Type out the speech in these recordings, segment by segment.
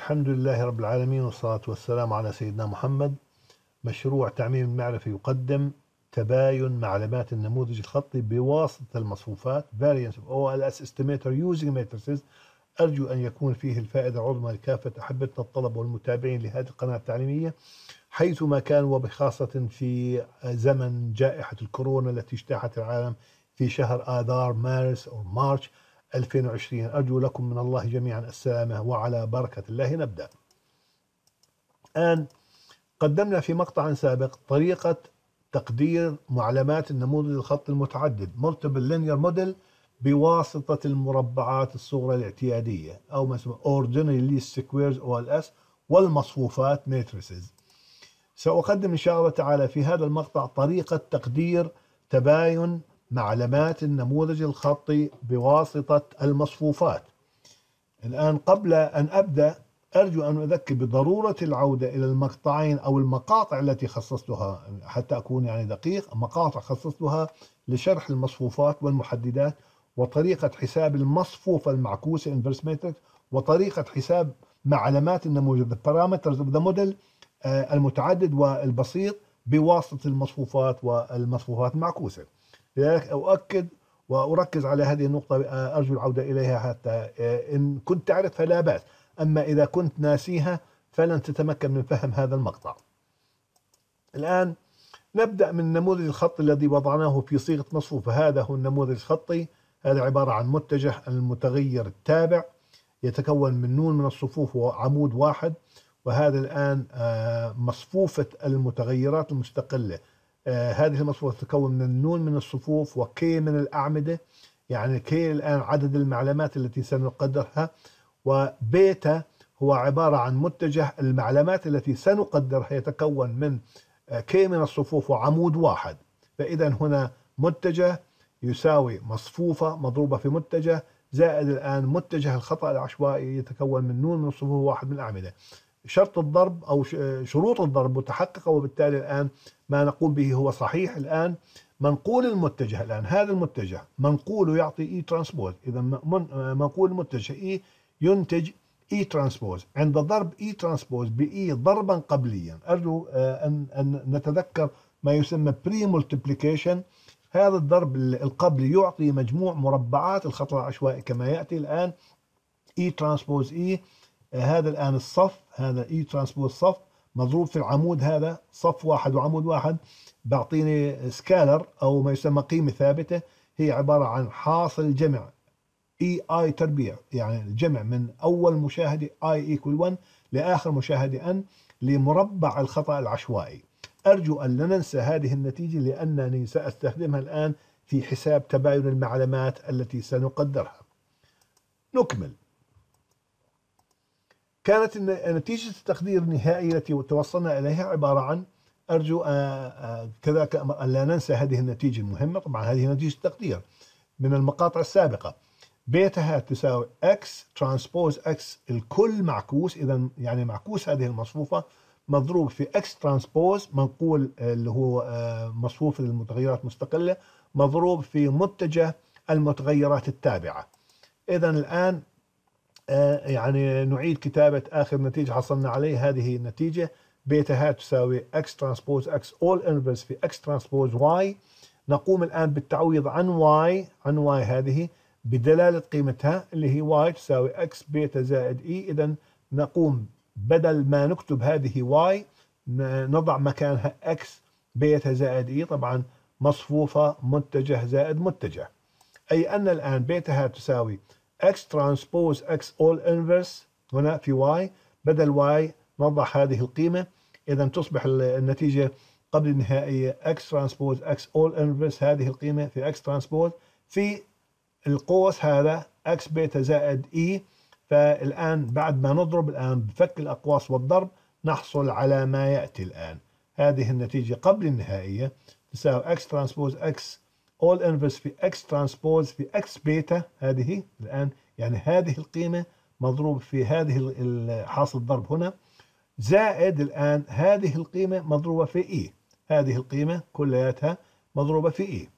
الحمد لله رب العالمين والصلاة والسلام على سيدنا محمد مشروع تعميم المعرفة يقدم تباين معلومات النموذج الخطي بواسطة المصفوفات variance of OLS estimator using matrices أرجو أن يكون فيه الفائدة عظمى لكافة أحبتنا الطلبة والمتابعين لهذه القناة التعليمية حيثما كان وبخاصة في زمن جائحة الكورونا التي اجتاحت العالم في شهر آذار مارس أو مارش 2020 أرجو لكم من الله جميعا السلامة وعلى بركة الله نبدأ الآن قدمنا في مقطع سابق طريقة تقدير معلمات النموذج الخط المتعدد multiple linear model بواسطة المربعات الصغرى الاعتيادية أو ما اسمه ordinary least squares OLS والمصفوفات matrices سأقدم إن شاء الله تعالى في هذا المقطع طريقة تقدير تباين مع علامات النموذج الخطي بواسطة المصفوفات الآن قبل أن أبدأ أرجو أن أذكر بضرورة العودة إلى المقطعين أو المقاطع التي خصصتها حتى أكون يعني دقيق مقاطع خصصتها لشرح المصفوفات والمحددات وطريقة حساب المصفوفة المعكوسة inverse matrix وطريقة حساب مع علامات النموذج the parameters of the model آه، المتعدد والبسيط بواسطة المصفوفات والمصفوفات المعكوسة لذلك أؤكد وأركز على هذه النقطة أرجو العودة إليها حتى آه، إن كنت تعرف فلا بأس أما إذا كنت ناسيها فلن تتمكن من فهم هذا المقطع الآن نبدأ من النموذج الخطي الذي وضعناه في صيغة مصفوف هذا هو النموذج الخطي هذا عبارة عن متجه المتغير التابع يتكون من نون من الصفوف وعمود واحد وهذا الآن آه، مصفوفة المتغيرات المستقلة آه هذه المصفوفة تتكون من نون من الصفوف وكي من الأعمدة يعني كي الآن عدد المعلمات التي سنقدرها وبيتا هو عبارة عن متجه المعلمات التي سنقدرها يتكون من آه، كي من الصفوف وعمود واحد فإذا هنا متجه يساوي مصفوفة مضروبة في متجه زائد الآن متجه الخطأ العشوائي يتكون من نون من الصفوف واحد من الأعمدة شرط الضرب أو شروط الضرب متحققة وبالتالي الآن ما نقول به هو صحيح الآن منقول المتجه الآن هذا المتجه منقوله يعطي إي ترانسبوز إذا منقول المتجه إي e ينتج إي e ترانسبوز عند ضرب إي ترانسبوز بإي ضربا قبليا أرجو آه، أن أن نتذكر ما يسمى بري ملتبليكيشن هذا الضرب القبلي يعطي مجموع مربعات الخطر العشوائي كما يأتي الآن إي ترانسبوز إي هذا الآن الصف هذا إي e ترانسبوز صف مضروب في العمود هذا صف واحد وعمود واحد بعطيني سكالر أو ما يسمى قيمة ثابتة هي عبارة عن حاصل الجمع اي e اي تربيع يعني الجمع من اول مشاهده اي ايكوال 1 لاخر مشاهده ان لمربع الخطا العشوائي ارجو ان لا ننسى هذه النتيجه لانني ساستخدمها الان في حساب تباين المعلومات التي سنقدرها نكمل كانت نتيجة التقدير النهائي التي توصلنا إليها عبارة عن أرجو آه، آه، كذلك أن لا ننسى هذه النتيجة المهمة طبعا هذه نتيجة التقدير من المقاطع السابقة بيتا هات تساوي اكس ترانسبوز اكس الكل معكوس إذا يعني معكوس هذه المصفوفة مضروب في اكس ترانسبوز منقول آه، اللي هو مصفوف للمتغيرات مستقلة مضروب في متجه المتغيرات التابعة إذا الآن آه، يعني نعيد كتابة آخر نتيجة حصلنا عليه هذه النتيجة بيتا هات تساوي x ترانسبوز x all inverse في x ترانسبوز y نقوم الآن بالتعويض عن y عن y هذه بدلالة قيمتها اللي هي y تساوي x بيتا زائد e إذا نقوم بدل ما نكتب هذه y نضع مكانها x بيتا زائد e طبعا مصفوفة متجه زائد متجه أي أن الآن بيتا هات تساوي x ترانسبوز x all inverse هنا في y بدل y نضع هذه القيمة إذا تصبح النتيجة قبل النهائية x ترانسبوز x all inverse هذه القيمة في x ترانسبوز في القوس هذا x بيتا زائد e فالآن بعد ما نضرب الآن بفك الأقواس والضرب نحصل على ما يأتي الآن هذه النتيجة قبل النهائية تساوي x ترانسبوز x all inverse في x transpose في x بيتا هذه الآن يعني هذه القيمة مضروب في هذه حاصل الضرب هنا زائد الآن هذه القيمة مضروبة في E هذه القيمة كلياتها مضروبة في E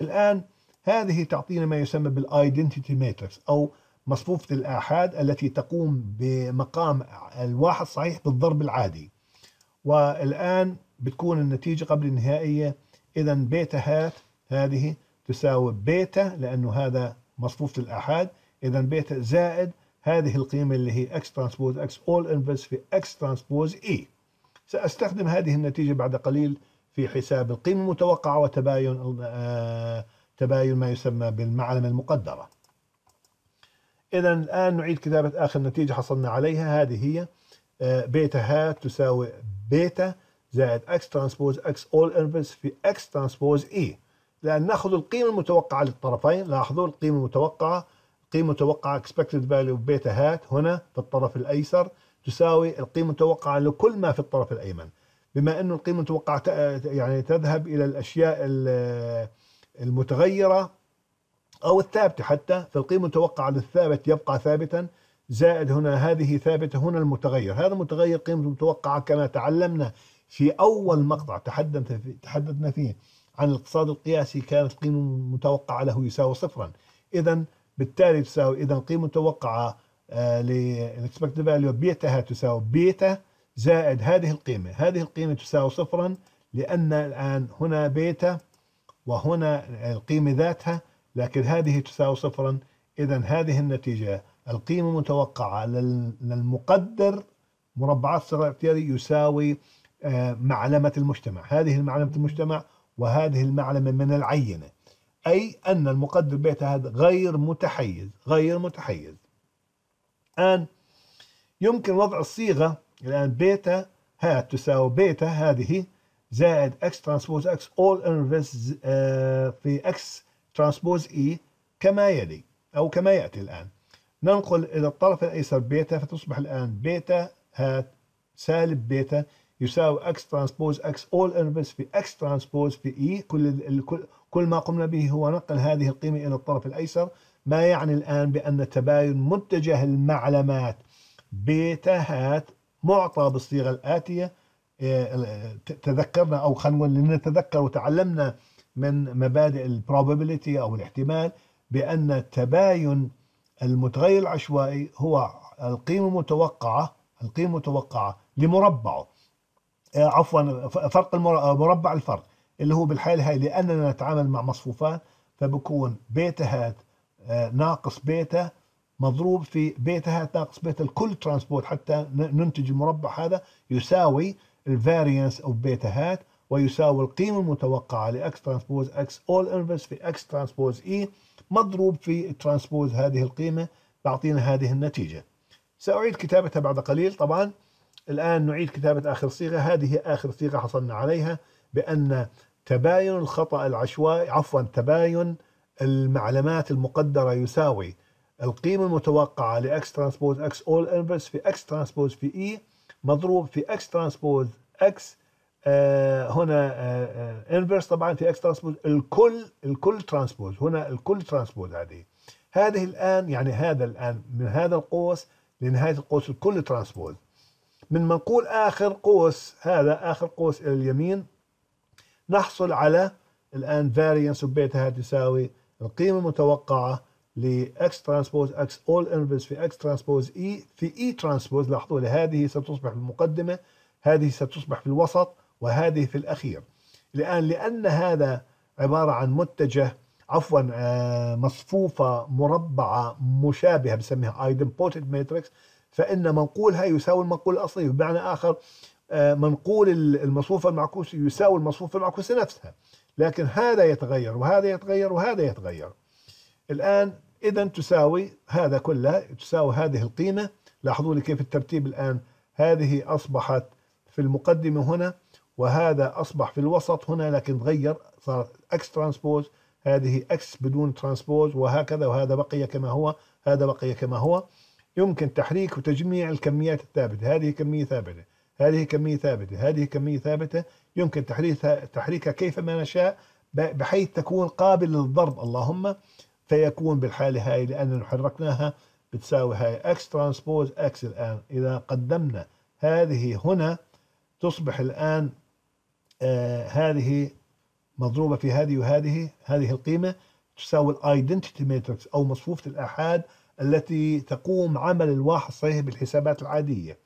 الآن هذه تعطينا ما يسمى بالايدنتيتي Matrix أو مصفوفة الآحاد التي تقوم بمقام الواحد صحيح بالضرب العادي والآن بتكون النتيجة قبل النهائية إذا بيتا هات هذه تساوي بيتا لأنه هذا مصفوفة الأحاد إذا بيتا زائد هذه القيمة اللي هي x ترانسبوز x all inverse في x ترانسبوز e سأستخدم هذه النتيجة بعد قليل في حساب القيمة المتوقعة وتباين آه تباين ما يسمى بالمعلمة المقدرة إذا الآن نعيد كتابة آخر نتيجة حصلنا عليها هذه هي آه بيتا هات تساوي بيتا زائد x ترانسبوز x all inverse في x ترانسبوز e لأن ناخذ القيمة المتوقعة للطرفين لاحظوا القيمة المتوقعة القيمة المتوقعة اكسبكتد فاليو بيتا هات هنا في الطرف الأيسر تساوي القيمة المتوقعة لكل ما في الطرف الأيمن بما أنه القيمة المتوقعة يعني تذهب إلى الأشياء المتغيرة أو الثابتة حتى فالقيمة المتوقعة للثابت يبقى ثابتا زائد هنا هذه ثابتة هنا المتغير هذا المتغير قيمته المتوقعة كما تعلمنا في أول مقطع تحدثنا فيه عن الاقتصاد القياسي كانت القيمة المتوقعة له يساوي صفرا إذا بالتالي تساوي إذا القيمة المتوقعة للإكسبكت فاليو بيتها تساوي بيتا زائد هذه القيمة هذه القيمة تساوي صفرا لأن الآن هنا بيتا وهنا القيمة ذاتها لكن هذه تساوي صفرا إذا هذه النتيجة القيمة المتوقعة للمقدر مربعات الصغر يساوي آه، معلمة المجتمع هذه معلمة المجتمع وهذه المعلمة من العينة أي أن المقدر بيتا هذا غير متحيز غير متحيز الآن يمكن وضع الصيغة الآن بيتا هات تساوي بيتا هذه زائد اكس ترانسبوز اكس اول انفرس في اكس ترانسبوز اي كما يلي او كما ياتي الان ننقل الى الطرف الايسر بيتا فتصبح الان بيتا هات سالب بيتا يساوي اكس ترانسبوز اكس اول inverse في اكس ترانسبوز في e. اي كل كل ما قمنا به هو نقل هذه القيمه الى الطرف الايسر ما يعني الان بان تباين متجه المعلمات بيتا هات معطى بالصيغه الاتيه آه، تذكرنا او خلينا نقول لنتذكر وتعلمنا من مبادئ البروبابيليتي او الاحتمال بان تباين المتغير العشوائي هو القيمه المتوقعه القيمه المتوقعه لمربعه آه، عفوا فرق آه، مربع الفرق اللي هو بالحالة هاي لأننا نتعامل مع مصفوفات فبكون بيتا هات آه، ناقص بيتا مضروب في بيتا هات ناقص بيتا الكل ترانسبورت حتى ننتج المربع هذا يساوي الفاريانس اوف بيتا هات ويساوي القيمة المتوقعة لإكس ترانسبوز إكس أول إنفرس في إكس ترانسبوز إي مضروب في ترانسبوز هذه القيمة تعطينا هذه النتيجة سأعيد كتابتها بعد قليل طبعا الآن نعيد كتابة آخر صيغة هذه آخر صيغة حصلنا عليها بأن تباين الخطأ العشوائي عفوا تباين المعلمات المقدرة يساوي القيمة المتوقعة لـ x ترانسبوز x أول inverse في x ترانسبوز في e مضروب في x ترانسبوز x آه هنا آه،, آه inverse طبعا في x ترانسبوز الكل الكل ترانسبوز هنا الكل ترانسبوز هذه هذه الان يعني هذا الان من هذا القوس لنهايه القوس الكل ترانسبوز من منقول آخر قوس هذا آخر قوس إلى اليمين نحصل على الآن فارينس وبيتها تساوي القيمة المتوقعة ل x ترانسبوز x all inverse في x ترانسبوز e في e ترانسبوز لاحظوا هذه ستصبح في المقدمة هذه ستصبح في الوسط وهذه في الأخير الآن لأن هذا عبارة عن متجه عفوا آه، مصفوفة مربعة مشابهة بنسميها ايدمبوتنت ماتريكس فإن منقولها يساوي المنقول الأصلي بمعنى آخر آه، منقول المصفوفة المعكوسة يساوي المصفوفة المعكوسة نفسها لكن هذا يتغير وهذا يتغير وهذا يتغير الآن إذا تساوي هذا كله تساوي هذه القيمة لاحظوا لي كيف الترتيب الآن هذه أصبحت في المقدمة هنا وهذا أصبح في الوسط هنا لكن تغير صارت اكس ترانسبوز هذه اكس بدون ترانسبوز وهكذا وهذا بقي كما هو هذا بقي كما هو يمكن تحريك وتجميع الكميات الثابتة هذه كمية ثابتة هذه كمية ثابتة هذه كمية ثابتة يمكن تحريكها, تحريكها ما نشاء بحيث تكون قابل للضرب اللهم فيكون بالحالة هاي لأن حركناها بتساوي هاي اكس ترانسبوز اكس الآن إذا قدمنا هذه هنا تصبح الآن آه هذه مضروبة في هذه وهذه هذه القيمة تساوي الايدنتيتي ماتريكس أو مصفوفة الآحاد التي تقوم عمل الواحد صحيح بالحسابات العادية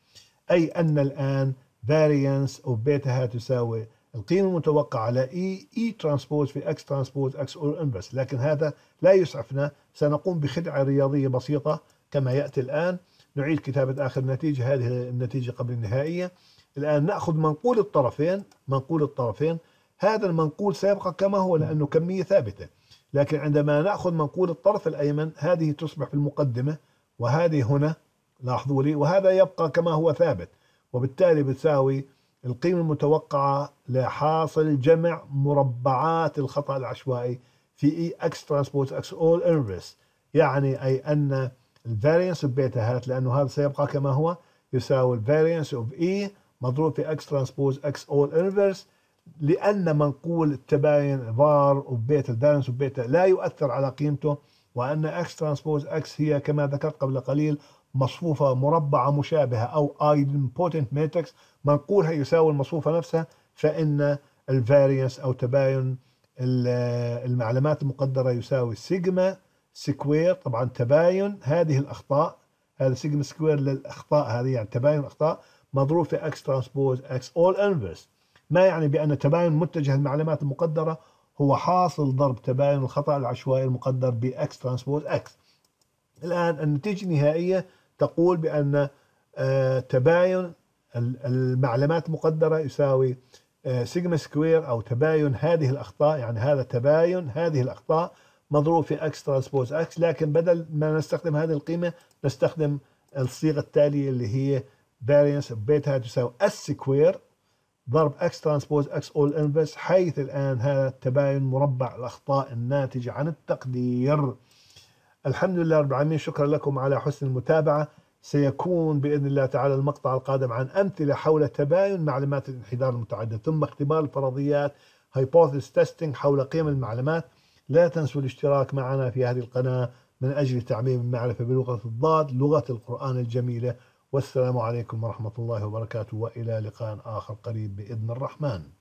أي أن الآن variance of بيتها تساوي القيمة المتوقعة على E E ترانسبوز في X ترانسبوز X or inverse لكن هذا لا يسعفنا سنقوم بخدعة رياضية بسيطة كما يأتي الآن نعيد كتابة آخر نتيجة هذه النتيجة قبل النهائية الآن نأخذ منقول الطرفين منقول الطرفين هذا المنقول سيبقى كما هو لأنه كمية ثابتة لكن عندما نأخذ منقول الطرف الأيمن هذه تصبح في المقدمة وهذه هنا لاحظوا لي وهذا يبقى كما هو ثابت وبالتالي بتساوي القيمة المتوقعة لحاصل جمع مربعات الخطأ العشوائي في اي اكس ترانسبوز اكس اول انفرس يعني اي ان الفارينس بيتا هات لانه هذا سيبقى كما هو يساوي الفارينس اوف اي مضروب في اكس ترانسبوز اكس اول انفرس لأن منقول التباين var وبيتا البالانس وبيتا لا يؤثر على قيمته وأن اكس ترانسبوز اكس هي كما ذكرت قبل قليل مصفوفة مربعة مشابهة أو بوتنت ماتريكس منقولها يساوي المصفوفة نفسها فإن الفارينس أو تباين المعلومات المقدرة يساوي سيجما سكوير طبعا تباين هذه الأخطاء هذا سيجما سكوير للأخطاء هذه يعني تباين الأخطاء مضروب في اكس ترانسبوز اكس اول انفرس ما يعني بأن تباين متجه المعلومات المقدرة هو حاصل ضرب تباين الخطأ العشوائي المقدر X ترانسبوز إكس الآن النتيجة النهائية تقول بأن آه، تباين المعلومات المقدرة يساوي سيجما آه، سكوير أو تباين هذه الأخطاء يعني هذا تباين هذه الأخطاء مضروب في اكس ترانسبوز اكس لكن بدل ما نستخدم هذه القيمة نستخدم الصيغة التالية اللي هي variance of beta تساوي s سكوير ضرب x ترانسبوز x all inverse حيث الآن هذا التباين مربع الأخطاء الناتجة عن التقدير الحمد لله رب العالمين شكرا لكم على حسن المتابعة سيكون بإذن الله تعالى المقطع القادم عن أمثلة حول تباين معلومات الانحدار المتعدد ثم اختبار الفرضيات هايبوثيس testing حول قيم المعلومات لا تنسوا الاشتراك معنا في هذه القناة من أجل تعميم المعرفة بلغة الضاد لغة القرآن الجميلة والسلام عليكم ورحمة الله وبركاته وإلى لقاء آخر قريب بإذن الرحمن